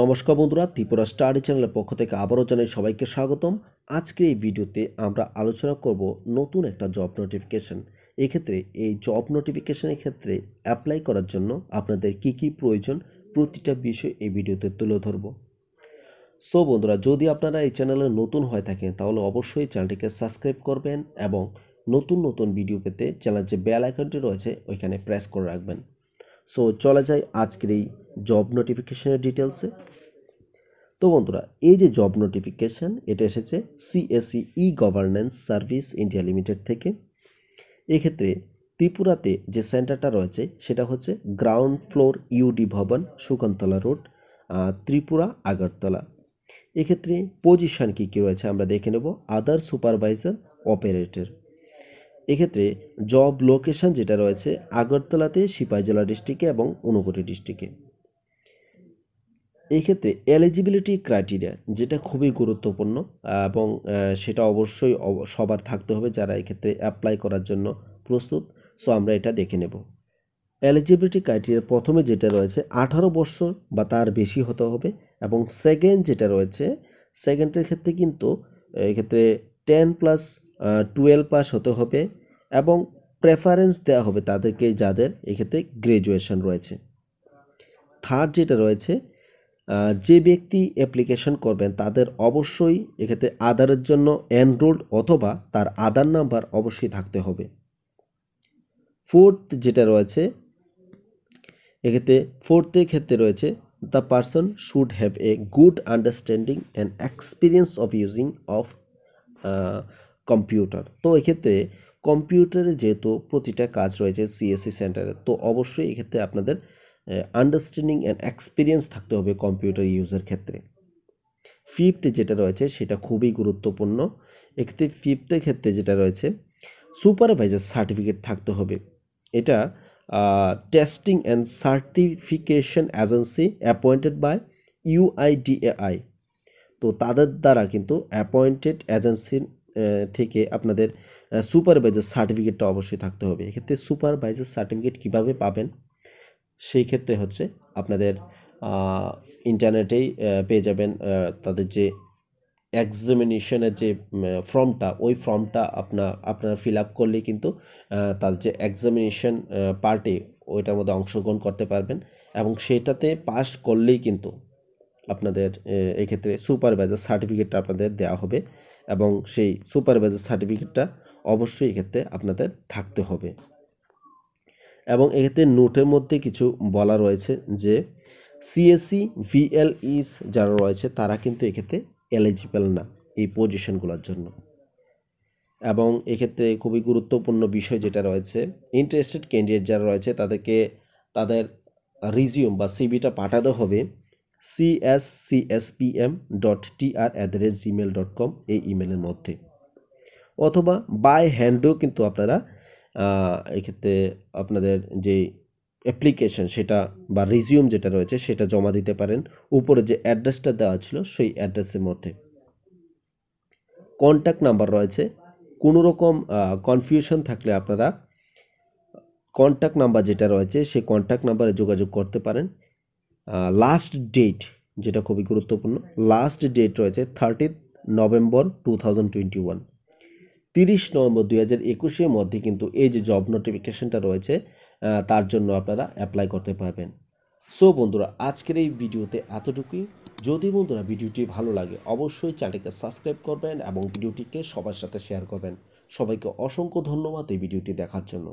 নমস্কার বন্ধুরা ত্রিপুরা স্টাডি চ্যানেলের পক্ষ থেকে আবারও জানাই সবাইকে স্বাগতম আজকের এই ভিডিওতে আমরা আলোচনা করব নতুন একটা জব নোটিফিকেশন এক্ষেত্রে এই জব নোটিফিকেশানের ক্ষেত্রে অ্যাপ্লাই করার জন্য আপনাদের কি কি প্রয়োজন প্রতিটা বিষয় এই ভিডিওতে তুলে ধরব সো বন্ধুরা যদি আপনারা এই চ্যানেলে নতুন হয়ে থাকেন তাহলে অবশ্যই চ্যানেলটিকে সাবস্ক্রাইব করবেন এবং নতুন নতুন ভিডিও পেতে চ্যানেলের যে বেল আইকনটি রয়েছে ওইখানে প্রেস করে রাখবেন সো চলে যায় আজকের এই জব নোটিফিকেশনের ডিটেলসে তো বন্ধুরা এই যে জব নোটিফিকেশান এটা এসেছে CSC e governance service India limited থেকে এক্ষেত্রে ত্রিপুরাতে যে সেন্টারটা রয়েছে সেটা হচ্ছে গ্রাউন্ড ফ্লোর ইউডি ভবন সুকন্তলা রোড ত্রিপুরা আগরতলা এক্ষেত্রে পজিশন কী কী রয়েছে আমরা দেখে নেব আদার সুপারভাইজার অপারেটর এক্ষেত্রে জব লোকেশন যেটা রয়েছে আগরতলাতে সিপাহীজলা ডিস্ট্রিক্টে এবং ঊনকোটি ডিস্ট্রিক্টে এই ক্ষেত্রে এলিজিবিলিটি ক্রাইটেরিয়া যেটা খুবই গুরুত্বপূর্ণ এবং সেটা অবশ্যই সবার থাকতে হবে যারা এক্ষেত্রে অ্যাপ্লাই করার জন্য প্রস্তুত সো আমরা এটা দেখে নেব এলিজিবিলিটি ক্রাইটেরিয়া প্রথমে যেটা রয়েছে আঠারো বছর বা তার বেশি হতে হবে এবং সেকেন্ড যেটা রয়েছে সেকেন্ডের ক্ষেত্রে কিন্তু এক্ষেত্রে টেন প্লাস টুয়েলভ পাস হতে হবে এবং প্রেফারেন্স দেওয়া হবে তাদেরকে যাদের এক্ষেত্রে গ্র্যাজুয়েশন রয়েছে থার্ড যেটা রয়েছে যে ব্যক্তি অ্যাপ্লিকেশন করবেন তাদের অবশ্যই এক্ষেত্রে আধারের জন্য অ্যানরোল্ড অথবা তার আধার নাম্বার অবশ্যই থাকতে হবে ফোর্থ যেটা রয়েছে এক্ষেত্রে ফোর্থের ক্ষেত্রে রয়েছে the person should have a good understanding and experience of using of computer তো এক্ষেত্রে কম্পিউটারে যেহেতু প্রতিটা কাজ রয়েছে সিএসসি e সেন্টারে তো অবশ্যই এক্ষেত্রে আপনাদের আন্ডারস্ট্যান্ডিং অ্যান্ড এক্সপিরিয়েন্স থাকতে হবে কম্পিউটার ইউজের ক্ষেত্রে ফিফথ যেটা রয়েছে সেটা খুবই গুরুত্বপূর্ণ এক্ষেত্রে ফিফথের ক্ষেত্রে যেটা রয়েছে সুপারভাইজার সার্টিফিকেট থাকতে হবে এটা testing and certification agency appointed by UIDAI তো তাদের দ্বারা কিন্তু অ্যাপয়েন্টেড এজেন্সি থেকে আপনাদের সুপারভাইজার সার্টিফিকেটটা অবশ্যই থাকতে হবে এক্ষেত্রে সুপারভাইজার সার্টিফিকেট কিভাবে পাবেন সেই ক্ষেত্রে হচ্ছে আপনাদের ইন্টারনেটেই পেয়ে যাবেন তাদের যে এক্সামিনেশনের যে ফর্মটা ওই ফর্মটা আপনার আপনারা ফিল আপ করলেই কিন্তু তার যে এক্সামিনেশন পার্টে ওইটার মধ্যে অংশগ্রহণ করতে পারবেন এবং সেটাতে পাস করলেই কিন্তু আপনাদের এক্ষেত্রে সুপারভাইজার সার্টিফিকেটটা আপনাদের দেওয়া হবে এবং সেই সুপারভাইজার সার্টিফিকেটটা অবশ্যই এক্ষেত্রে আপনাদের থাকতে হবে এবং এক্ষেত্রে নোটের মধ্যে কিছু বলা রয়েছে যে সিএসসি ভিএলইস e যারা রয়েছে তারা কিন্তু এক্ষেত্রে এলিজিবল না এই পজিশনগুলোর জন্য এবং এক্ষেত্রে খুবই গুরুত্বপূর্ণ বিষয় যেটা রয়েছে ইন্টারেস্টেড ক্যান্ডিডেট যারা রয়েছে তাদেরকে তাদের রিজিউম বা সিবিটা পাঠাতে হবে CSCSPM dot TR at the rate Gmail dot com এই ইমেলের মধ্যে অথবা বাই হ্যান্ডও কিন্তু আপনারা এক্ষেত্রে আপনাদের যে অ্যাপ্লিকেশন সেটা বা রিজিউম যেটা রয়েছে সেটা জমা দিতে পারেন উপরে যে অ্যাড্রেসটা দেওয়া ছিল সেই অ্যাড্রেসের মধ্যে কন্ট্যাক্ট নাম্বার রয়েছে কোনো রকম কনফিউশন থাকলে আপনারা কন্ট্যাক্ট নাম্বার যেটা রয়েছে সেই কন্ট্যাক্ট নাম্বারে যোগাযোগ করতে পারেন লাস্ট ডেট যেটা খুবই গুরুত্বপূর্ণ লাস্ট ডেট রয়েছে thirtieth November two thousand twenty one তিরিশ নভেম্বর দুই হাজার একুশের মধ্যে কিন্তু এই যে জব নোটিফিকেশনটা রয়েছে তার জন্য আপনারা অ্যাপ্লাই করতে পারবেন সো বন্ধুরা আজকের এই ভিডিওতে এতটুকুই যদি বন্ধুরা ভিডিওটি ভালো লাগে অবশ্যই চ্যানেলকে সাবস্ক্রাইব করবেন এবং ভিডিওটিকে সবার সাথে শেয়ার করবেন সবাইকে অসংখ্য ধন্যবাদ এই ভিডিওটি দেখার জন্য